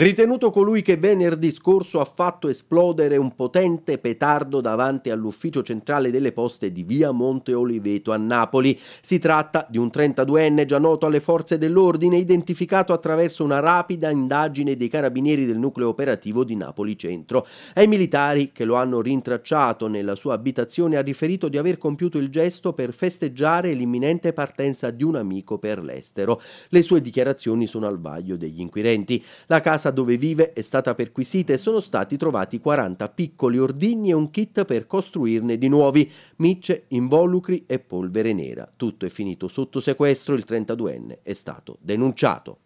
ritenuto colui che venerdì scorso ha fatto esplodere un potente petardo davanti all'ufficio centrale delle poste di via Monte Oliveto a Napoli. Si tratta di un 32enne già noto alle forze dell'ordine, identificato attraverso una rapida indagine dei carabinieri del nucleo operativo di Napoli Centro. Ai militari che lo hanno rintracciato nella sua abitazione ha riferito di aver compiuto il gesto per festeggiare l'imminente partenza di un amico per l'estero. Le sue dichiarazioni sono al vaglio degli inquirenti. La casa casa dove vive è stata perquisita e sono stati trovati 40 piccoli ordigni e un kit per costruirne di nuovi, micce, involucri e polvere nera. Tutto è finito sotto sequestro, il 32enne è stato denunciato.